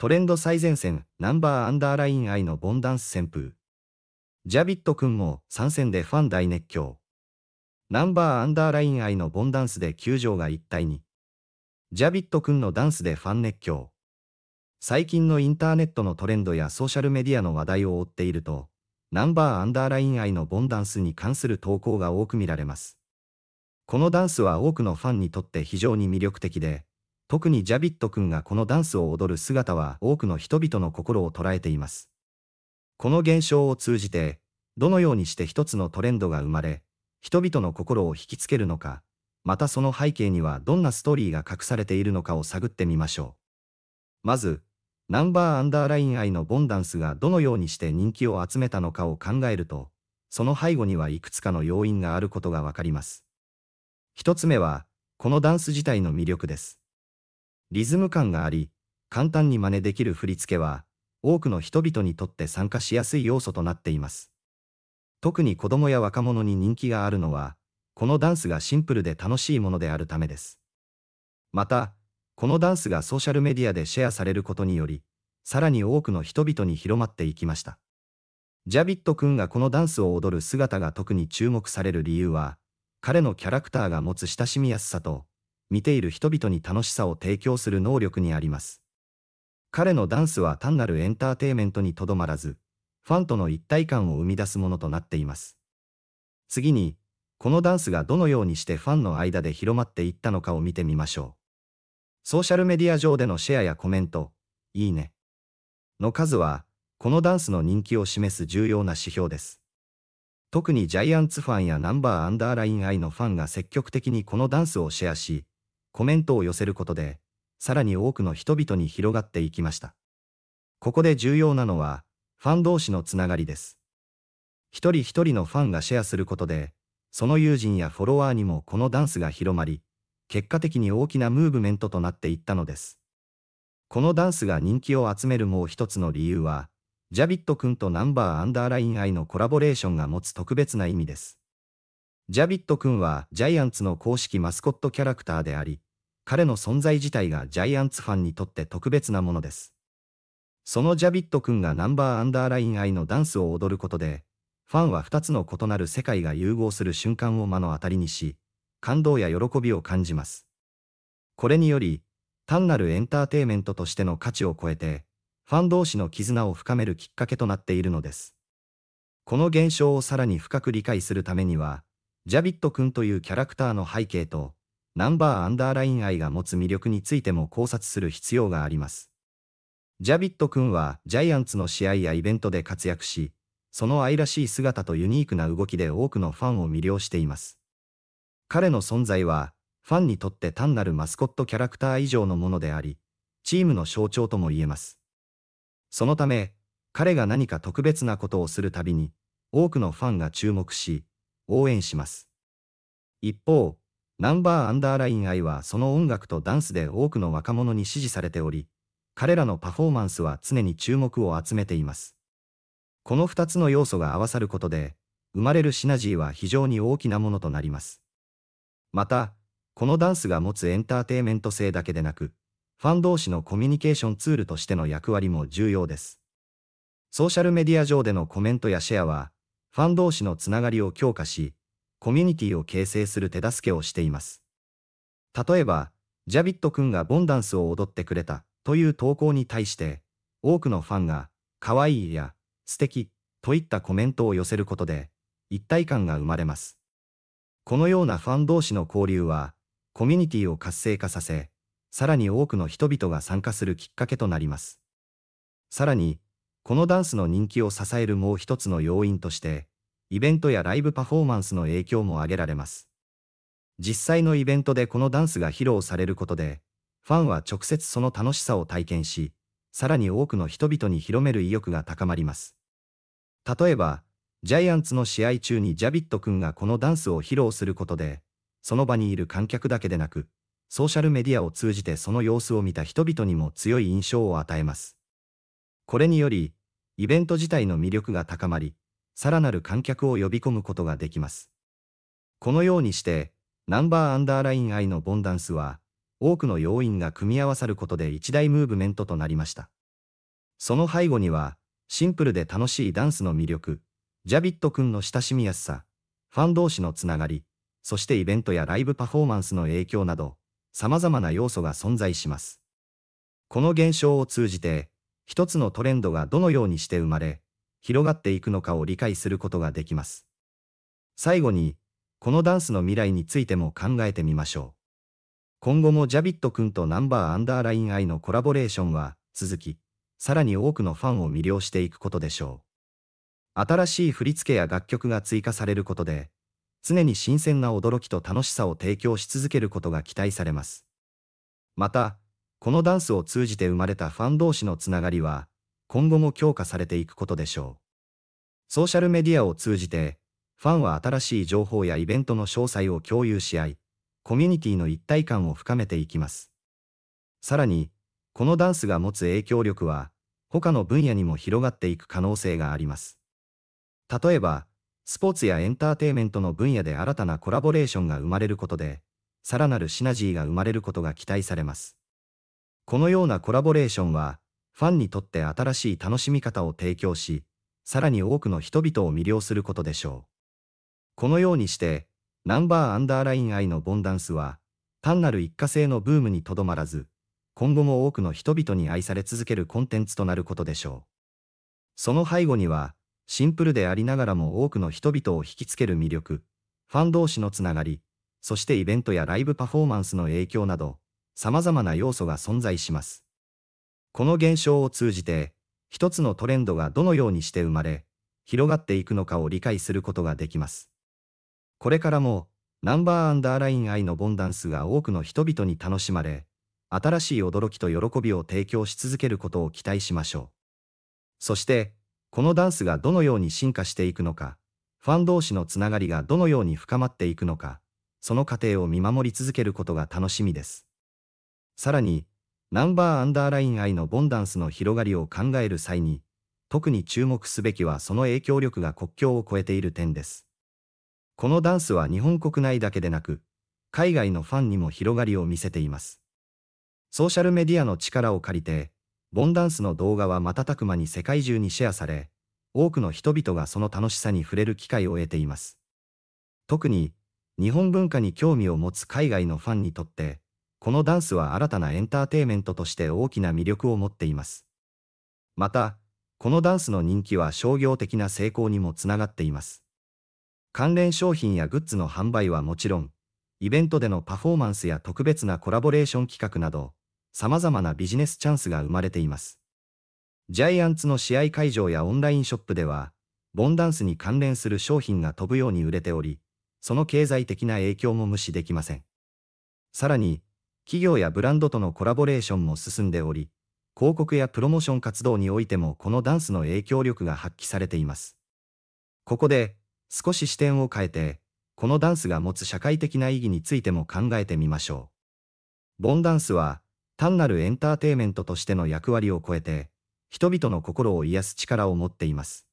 トレンド最前線ナンバーアンダーライン愛のボンダンス旋風。ジャビット君も参戦でファン大熱狂。ナンバーアンダーライン愛のボンダンスで球場が一体に。ジャビット君のダンスでファン熱狂。最近のインターネットのトレンドやソーシャルメディアの話題を追っていると、ナンバーアンダーライン愛のボンダンスに関する投稿が多く見られます。このダンスは多くのファンにとって非常に魅力的で、特にジャビット君がこのダンスを踊る姿は多くの人々の心を捉えています。この現象を通じて、どのようにして一つのトレンドが生まれ、人々の心を引きつけるのか、またその背景にはどんなストーリーが隠されているのかを探ってみましょう。まず、ナンバーアンダーライン愛のボンダンスがどのようにして人気を集めたのかを考えると、その背後にはいくつかの要因があることがわかります。一つ目は、このダンス自体の魅力です。リズム感があり、簡単に真似できる振り付けは、多くの人々にとって参加しやすい要素となっています。特に子供や若者に人気があるのは、このダンスがシンプルで楽しいものであるためです。また、このダンスがソーシャルメディアでシェアされることにより、さらに多くの人々に広まっていきました。ジャビット君がこのダンスを踊る姿が特に注目される理由は、彼のキャラクターが持つ親しみやすさと、見ている人々に楽しさを提供する能力にあります。彼のダンスは単なるエンターテイメントにとどまらず、ファンとの一体感を生み出すものとなっています。次に、このダンスがどのようにしてファンの間で広まっていったのかを見てみましょう。ソーシャルメディア上でのシェアやコメント、いいね。の数は、このダンスの人気を示す重要な指標です。特にジャイアンツファンやナンバーアンダーラインアイのファンが積極的にこのダンスをシェアし、コメントを寄せることで、さらに多くの人々に広がっていきました。ここで重要なのは、ファン同士のつながりです。一人一人のファンがシェアすることで、その友人やフォロワーにもこのダンスが広まり、結果的に大きなムーブメントとなっていったのです。このダンスが人気を集めるもう一つの理由は、ジャビット君とナンバーアンダーラインアイのコラボレーションが持つ特別な意味です。ジャビット君はジャイアンツの公式マスコットキャラクターであり、彼の存在自体がジャイアンツファンにとって特別なものです。そのジャビット君がナンバーアンダーライン愛のダンスを踊ることで、ファンは2つの異なる世界が融合する瞬間を目の当たりにし、感動や喜びを感じます。これにより、単なるエンターテイメントとしての価値を超えて、ファン同士の絆を深めるきっかけとなっているのです。この現象をさらに深く理解するためには、ジャビット君というキャラクターの背景と、ナンバーアンダーライン愛が持つ魅力についても考察する必要があります。ジャビット君はジャイアンツの試合やイベントで活躍し、その愛らしい姿とユニークな動きで多くのファンを魅了しています。彼の存在は、ファンにとって単なるマスコットキャラクター以上のものであり、チームの象徴とも言えます。そのため、彼が何か特別なことをするたびに、多くのファンが注目し、応援します。一方、ナンバーアンダーライン愛はその音楽とダンスで多くの若者に支持されており、彼らのパフォーマンスは常に注目を集めています。この2つの要素が合わさることで、生まれるシナジーは非常に大きなものとなります。また、このダンスが持つエンターテイメント性だけでなく、ファン同士のコミュニケーションツールとしての役割も重要です。ソーシャルメディア上でのコメントやシェアは、ファン同士のつながりを強化し、コミュニティを形成する手助けをしています。例えば、ジャビット君がボンダンスを踊ってくれたという投稿に対して、多くのファンが、かわいいや、素敵といったコメントを寄せることで、一体感が生まれます。このようなファン同士の交流は、コミュニティを活性化させ、さらに多くの人々が参加するきっかけとなります。さらに、このダンスの人気を支えるもう一つの要因として、イベントやライブパフォーマンスの影響も挙げられます。実際のイベントでこのダンスが披露されることで、ファンは直接その楽しさを体験し、さらに多くの人々に広める意欲が高まります。例えば、ジャイアンツの試合中にジャビット君がこのダンスを披露することで、その場にいる観客だけでなく、ソーシャルメディアを通じてその様子を見た人々にも強い印象を与えます。これにより、イベント自体の魅力が高まり、さらなる観客を呼び込むことができます。このようにして、ナンバーアンダーライン I のボンダンスは、多くの要因が組み合わさることで一大ムーブメントとなりました。その背後には、シンプルで楽しいダンスの魅力、ジャビット君の親しみやすさ、ファン同士のつながり、そしてイベントやライブパフォーマンスの影響など、様々な要素が存在します。この現象を通じて、一つのトレンドがどのようにして生まれ、広がっていくのかを理解することができます。最後に、このダンスの未来についても考えてみましょう。今後もジャビット君とナンバーアンダーラインイのコラボレーションは、続き、さらに多くのファンを魅了していくことでしょう。新しい振り付けや楽曲が追加されることで、常に新鮮な驚きと楽しさを提供し続けることが期待されます。また、このダンスを通じて生まれたファン同士のつながりは、今後も強化されていくことでしょう。ソーシャルメディアを通じて、ファンは新しい情報やイベントの詳細を共有し合い、コミュニティの一体感を深めていきます。さらに、このダンスが持つ影響力は、他の分野にも広がっていく可能性があります。例えば、スポーツやエンターテイメントの分野で新たなコラボレーションが生まれることで、さらなるシナジーが生まれることが期待されます。このようなコラボレーションは、ファンにとって新しい楽しみ方を提供し、さらに多くの人々を魅了することでしょう。このようにして、ナンバーアンダーライン愛のボンダンスは、単なる一過性のブームにとどまらず、今後も多くの人々に愛され続けるコンテンツとなることでしょう。その背後には、シンプルでありながらも多くの人々を引きつける魅力、ファン同士のつながり、そしてイベントやライブパフォーマンスの影響など、様々な要素が存在します。この現象を通じて、一つのトレンドがどのようにして生まれ、広がっていくのかを理解することができます。これからも、ナンバーアンダーライン愛のボンダンスが多くの人々に楽しまれ、新しい驚きと喜びを提供し続けることを期待しましょう。そして、このダンスがどのように進化していくのか、ファン同士のつながりがどのように深まっていくのか、その過程を見守り続けることが楽しみです。さらに、ナンバーアンダーライン I のボンダンスの広がりを考える際に、特に注目すべきはその影響力が国境を越えている点です。このダンスは日本国内だけでなく、海外のファンにも広がりを見せています。ソーシャルメディアの力を借りて、ボンダンスの動画は瞬く間に世界中にシェアされ、多くの人々がその楽しさに触れる機会を得ています。特に、日本文化に興味を持つ海外のファンにとって、このダンスは新たなエンターテイメントとして大きな魅力を持っています。また、このダンスの人気は商業的な成功にもつながっています。関連商品やグッズの販売はもちろん、イベントでのパフォーマンスや特別なコラボレーション企画など、様々なビジネスチャンスが生まれています。ジャイアンツの試合会場やオンラインショップでは、ボンダンスに関連する商品が飛ぶように売れており、その経済的な影響も無視できません。さらに、企業やブランドとのコラボレーションも進んでおり、広告やプロモーション活動においてもこのダンスの影響力が発揮されています。ここで、少し視点を変えて、このダンスが持つ社会的な意義についても考えてみましょう。ボンダンスは、単なるエンターテイメントとしての役割を超えて、人々の心を癒す力を持っています。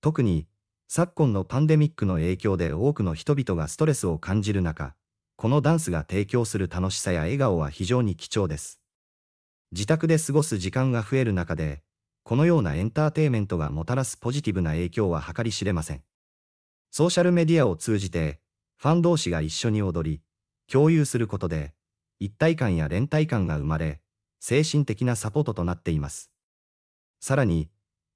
特に、昨今のパンデミックの影響で多くの人々がストレスを感じる中、このダンスが提供する楽しさや笑顔は非常に貴重です。自宅で過ごす時間が増える中で、このようなエンターテイメントがもたらすポジティブな影響は計り知れません。ソーシャルメディアを通じて、ファン同士が一緒に踊り、共有することで、一体感や連帯感が生まれ、精神的なサポートとなっています。さらに、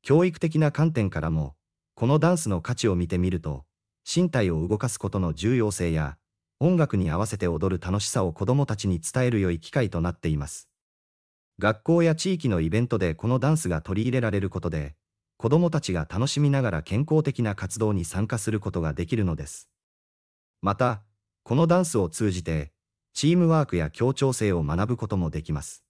教育的な観点からも、このダンスの価値を見てみると、身体を動かすことの重要性や、音楽に合わせて踊る楽しさを子どもたちに伝える良い機会となっています。学校や地域のイベントでこのダンスが取り入れられることで、子どもたちが楽しみながら健康的な活動に参加することができるのです。また、このダンスを通じて、チームワークや協調性を学ぶこともできます。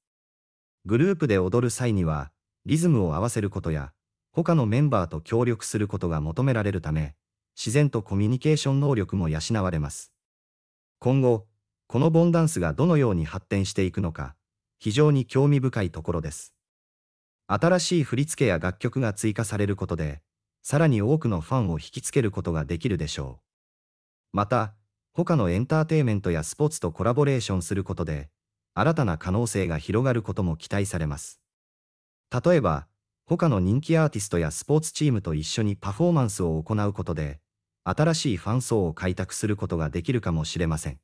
グループで踊る際には、リズムを合わせることや、他のメンバーと協力することが求められるため、自然とコミュニケーション能力も養われます。今後、このボンダンスがどのように発展していくのか、非常に興味深いところです。新しい振り付けや楽曲が追加されることで、さらに多くのファンを引きつけることができるでしょう。また、他のエンターテイメントやスポーツとコラボレーションすることで、新たな可能性が広がることも期待されます。例えば、他の人気アーティストやスポーツチームと一緒にパフォーマンスを行うことで、新しいファン層を開拓することができるかもしれません。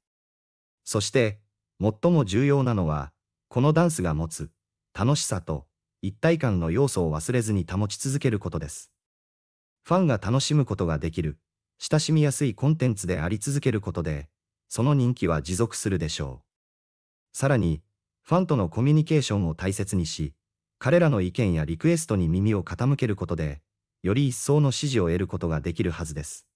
そして、最も重要なのは、このダンスが持つ楽しさと一体感の要素を忘れずに保ち続けることです。ファンが楽しむことができる、親しみやすいコンテンツであり続けることで、その人気は持続するでしょう。さらに、ファンとのコミュニケーションを大切にし、彼らの意見やリクエストに耳を傾けることで、より一層の支持を得ることができるはずです。